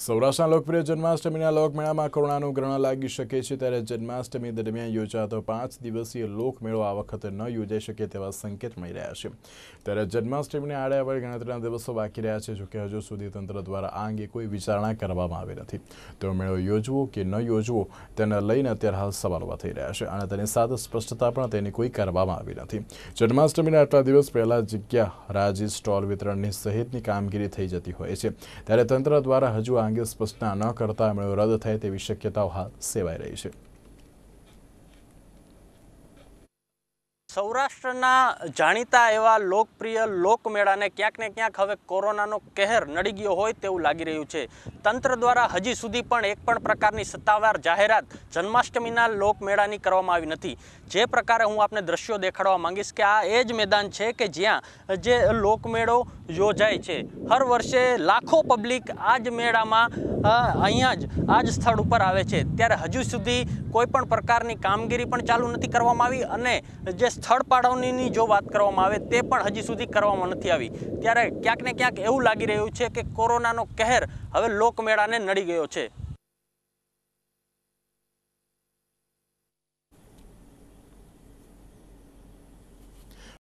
સૌરાષ્ટ્રના લોકપ્રિય જન્માષ્ટમીના લોકમેળામાં કોરોનાનું ગ્રહણ લાગી શકે છે ત્યારે જન્માષ્ટમી દરમિયાન યોજાતો પાંચ દિવસીય લોકમેળો આ વખતે ન યોજાઈ શકે તેવા સંકેત મળી રહ્યા છે ત્યારે જન્માષ્ટમીને આડે આડે ગણતરીના દિવસો બાકી રહ્યા છે જોકે હજુ સુધી તંત્ર દ્વારા આ અંગે કોઈ વિચારણા કરવામાં આવી નથી તો મેળો યોજવો કે ન યોજવો તેને લઈને અત્યારે હાલ સવાલ ઊભા થઈ રહ્યા છે અને તેની સાથે સ્પષ્ટતા પણ તેની કોઈ કરવામાં આવી નથી જન્માષ્ટમીના આટલા દિવસ પહેલાં જગ્યા રાજી સ્ટોલ વિતરણની સહિતની કામગીરી થઈ જતી હોય છે ત્યારે તંત્ર દ્વારા હજુ આ અંગે સ્પષ્ટતા ન કરતા એમણે રદ થાય તેવી શક્યતાઓ સેવાઈ રહી છે સૌરાષ્ટ્રના જાણીતા એવા લોકપ્રિય લોકમેળાને ક્યાંક ને ક્યાંક હવે કોરોનાનો કહેર નડી ગયો હોય તેવું લાગી રહ્યું છે તંત્ર દ્વારા હજી સુધી પણ એક પણ પ્રકારની સત્તાવાર જાહેરાત જન્માષ્ટમીના લોકમેળાની કરવામાં આવી નથી જે પ્રકારે હું આપને દ્રશ્યો દેખાડવા માંગીશ કે આ એ જ મેદાન છે કે જ્યાં જે લોકમેળો યોજાય છે હર વર્ષે લાખો પબ્લિક આ જ મેળામાં અહીંયા જ આ જ સ્થળ ઉપર આવે છે ત્યારે હજુ સુધી કોઈપણ પ્રકારની કામગીરી પણ ચાલુ નથી કરવામાં આવી અને જે સ્થળ પાડવણીની જો વાત કરવામાં આવે તે પણ હજી સુધી કરવામાં નથી આવી ત્યારે ક્યાંક ને ક્યાંક એવું લાગી રહ્યું છે કે કોરોનાનો કહેર હવે લોકમેળાને નડી ગયો છે